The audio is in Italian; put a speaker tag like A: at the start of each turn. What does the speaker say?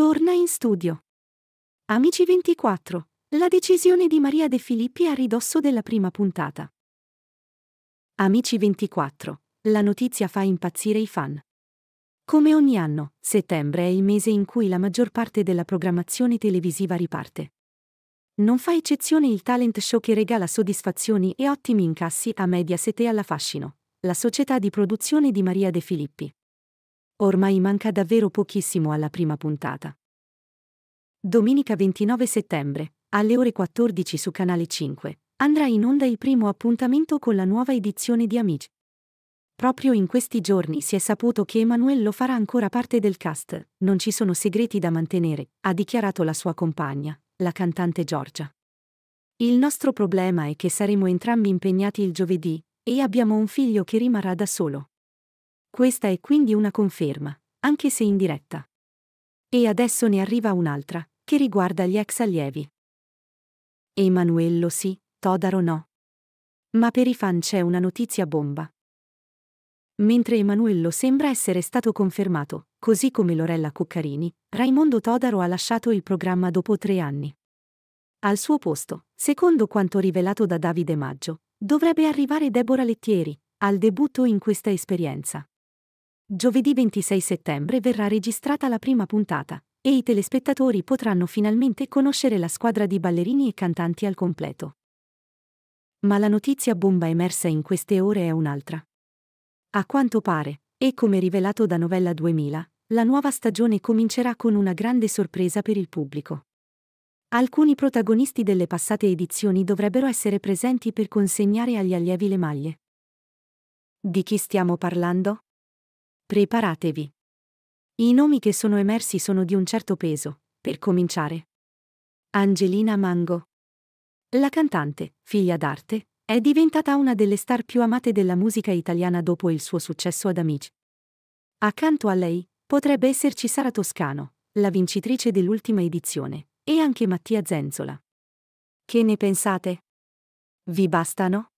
A: Torna in studio. Amici 24. La decisione di Maria De Filippi a ridosso della prima puntata. Amici 24. La notizia fa impazzire i fan. Come ogni anno, settembre è il mese in cui la maggior parte della programmazione televisiva riparte. Non fa eccezione il talent show che regala soddisfazioni e ottimi incassi a Mediaset e alla Fascino, la società di produzione di Maria De Filippi. Ormai manca davvero pochissimo alla prima puntata. Domenica 29 settembre, alle ore 14 su Canale 5, andrà in onda il primo appuntamento con la nuova edizione di Amici. Proprio in questi giorni si è saputo che Emanuello farà ancora parte del cast, non ci sono segreti da mantenere, ha dichiarato la sua compagna, la cantante Giorgia. Il nostro problema è che saremo entrambi impegnati il giovedì, e abbiamo un figlio che rimarrà da solo. Questa è quindi una conferma, anche se indiretta. E adesso ne arriva un'altra, che riguarda gli ex allievi. Emanuello sì, Todaro no. Ma per i fan c'è una notizia bomba. Mentre Emanuello sembra essere stato confermato, così come Lorella Cuccarini, Raimondo Todaro ha lasciato il programma dopo tre anni. Al suo posto, secondo quanto rivelato da Davide Maggio, dovrebbe arrivare Deborah Lettieri, al debutto in questa esperienza. Giovedì 26 settembre verrà registrata la prima puntata e i telespettatori potranno finalmente conoscere la squadra di ballerini e cantanti al completo. Ma la notizia bomba emersa in queste ore è un'altra. A quanto pare, e come rivelato da Novella 2000, la nuova stagione comincerà con una grande sorpresa per il pubblico. Alcuni protagonisti delle passate edizioni dovrebbero essere presenti per consegnare agli allievi le maglie. Di chi stiamo parlando? Preparatevi. I nomi che sono emersi sono di un certo peso, per cominciare. Angelina Mango. La cantante, figlia d'arte, è diventata una delle star più amate della musica italiana dopo il suo successo ad Amici. Accanto a lei potrebbe esserci Sara Toscano, la vincitrice dell'ultima edizione, e anche Mattia Zenzola. Che ne pensate? Vi bastano?